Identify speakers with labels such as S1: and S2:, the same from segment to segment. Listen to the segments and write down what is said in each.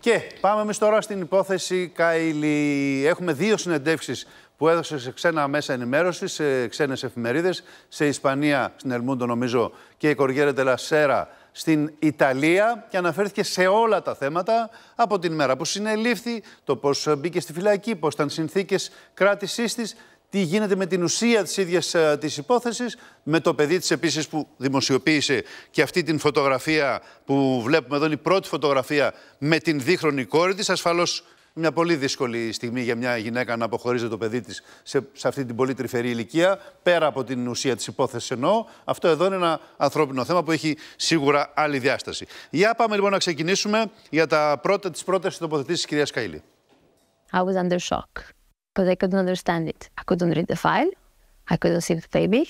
S1: Και πάμε εμείς τώρα στην υπόθεση Καϊλή. Έχουμε δύο συνεντεύξεις που έδωσε σε ξένα μέσα ενημέρωσης, σε ξένες εφημερίδες, σε Ισπανία, στην Ελμούντο νομίζω, και η Κοριέρα Τελασέρα στην Ιταλία και αναφέρθηκε σε όλα τα θέματα από την μέρα που συνελήφθη, το πώς μπήκε στη φυλακή, πώς ήταν συνθήκες κράτησής της, τι γίνεται με την ουσία της ίδιας τη ε, της υπόθεσης, με το παιδί της επίσης που δημοσιοποίησε και αυτή την φωτογραφία που βλέπουμε εδώ, είναι η πρώτη φωτογραφία με την δίχρονη κόρη της, ασφαλώς μια πολύ δύσκολη στιγμή για μια γυναίκα να αποχωρίζει το παιδί της σε, αυτή την πολύ τρυφερή ηλικία. Πέρα από την ουσία της υπόθεσης εννοώ. Αυτό εδώ είναι ένα ανθρώπινο θέμα που έχει σίγουρα άλλη διάσταση. Για πάμε λοιπόν να ξεκινήσουμε για τα πρώτα, τις πρώτες τοποθετήσεις της κυρίας Καηλή.
S2: I was under shock. because I couldn't understand it. I couldn't read the file. I couldn't see the baby.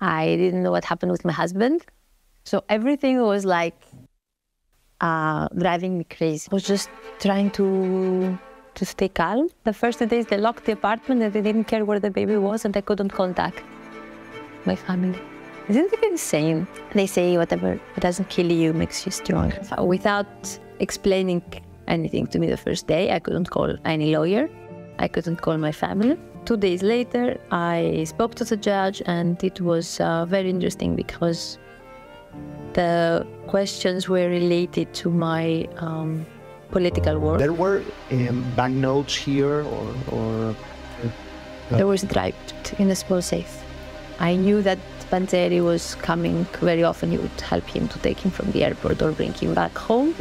S2: I didn't know what happened with my husband. So everything was like uh, driving me crazy. I was just trying to to stay calm. The first two days they locked the apartment and they didn't care where the baby was and I couldn't contact my family. Isn't it insane? They say whatever doesn't kill you makes you stronger. Without explaining anything to me the first day, I couldn't call any lawyer. I couldn't call my family. Two days later, I spoke to the judge, and it was uh, very interesting because the questions were related to my um, political work. There
S3: were um, banknotes here, or. or uh,
S2: there was a drive in a small safe. I knew that Panzeri was coming very often. He would help him to take him from the airport or bring him back home.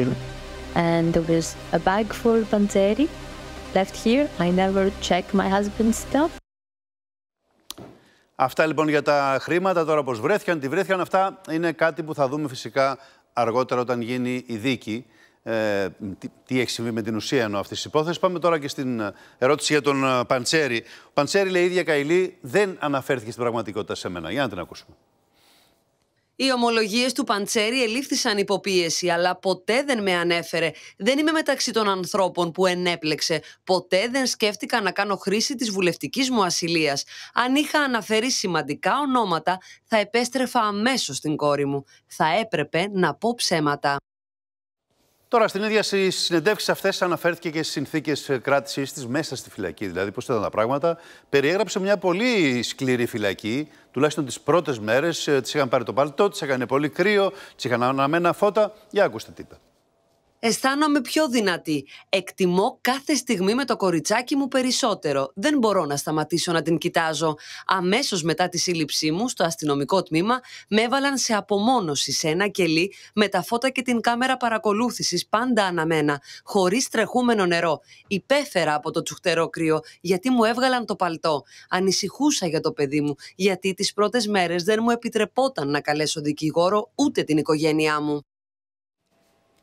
S2: And there was a bag for Panzeri left here. I never check my husband's stuff.
S1: Αυτά λοιπόν για τα χρήματα, τώρα πώς βρέθηκαν, τι βρέθηκαν, αυτά είναι κάτι που θα δούμε φυσικά αργότερα όταν γίνει η δίκη. Ε, τι, τι έχει συμβεί με την ουσία ενώ αυτής της υπόθεσης. Πάμε τώρα και στην ε, ερώτηση για τον ε, Παντσέρη. Ο Παντσέρη λέει η ίδια Καηλή δεν αναφέρθηκε στην πραγματικότητα σε μένα. Για να την ακούσουμε.
S3: Οι ομολογίες του Παντσέρη ελήφθησαν υποπίεση, αλλά ποτέ δεν με ανέφερε. Δεν είμαι μεταξύ των ανθρώπων που ενέπλεξε. Ποτέ δεν σκέφτηκα να κάνω χρήση της βουλευτικής μου ασυλίας. Αν είχα αναφέρει σημαντικά ονόματα, θα επέστρεφα αμέσως στην κόρη μου. Θα έπρεπε να πω ψέματα.
S1: Τώρα, στην ίδια στι συνεντεύξεις αυτές, αναφέρθηκε και στις συνθήκες κράτησής της μέσα στη φυλακή. Δηλαδή, πώς ήταν τα πράγματα. Περιέγραψε μια πολύ σκληρή φυλακή, τουλάχιστον τις πρώτες μέρες. Ε, τη είχαν πάρει το παλτό, τη έκανε πολύ κρύο, τη είχαν αναμένα φώτα. Για ακούστε τι
S3: Αισθάνομαι πιο δυνατή. Εκτιμώ κάθε στιγμή με το κοριτσάκι μου περισσότερο. Δεν μπορώ να σταματήσω να την κοιτάζω. Αμέσως μετά τη σύλληψή μου, στο αστυνομικό τμήμα, με έβαλαν σε απομόνωση σε ένα κελί με τα φώτα και την κάμερα παρακολούθησης πάντα αναμένα, χωρίς τρεχούμενο νερό. Υπέφερα από το τσουχτερό κρύο, γιατί μου έβγαλαν το παλτό. Ανησυχούσα για το παιδί μου, γιατί τις πρώτες μέρες δεν μου επιτρεπόταν να καλέσω δικηγόρο ούτε την οικογένειά μου.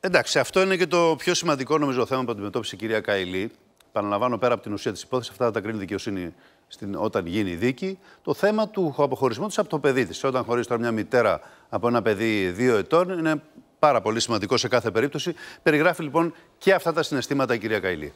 S1: Εντάξει, αυτό είναι και το πιο σημαντικό νομίζω θέμα που αντιμετώπισε η κυρία Καηλή. Παναλαμβάνω πέρα από την ουσία της υπόθεσης, αυτά θα τα κρίνει δικαιοσύνη στην, όταν γίνει η δίκη. Το θέμα του αποχωρισμού της από το παιδί της. Όταν χωρίζει τώρα μια μητέρα από ένα παιδί δύο ετών, είναι πάρα πολύ σημαντικό σε κάθε περίπτωση. Περιγράφει λοιπόν και αυτά τα συναισθήματα η κυρία Καηλή.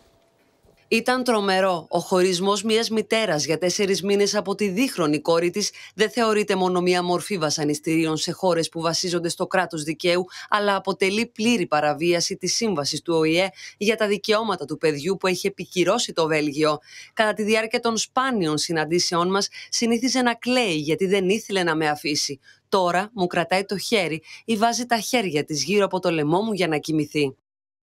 S3: Ήταν τρομερό. Ο χωρισμός μιας μητέρας για τέσσερις μήνες από τη δίχρονη κόρη της δεν θεωρείται μόνο μια μορφή βασανιστήριων σε χώρες που βασίζονται στο κράτος δικαίου, αλλά αποτελεί πλήρη παραβίαση της σύμβασης του ΟΗΕ για τα δικαιώματα του παιδιού που έχει επικυρώσει το Βέλγιο. Κατά τη διάρκεια των σπάνιων συναντήσεών μας, συνήθιζε να κλαίει γιατί δεν ήθελε να με αφήσει. Τώρα μου κρατάει το χέρι ή βάζει τα χέρια της γύρω από το λαιμό μου για να κοιμηθεί.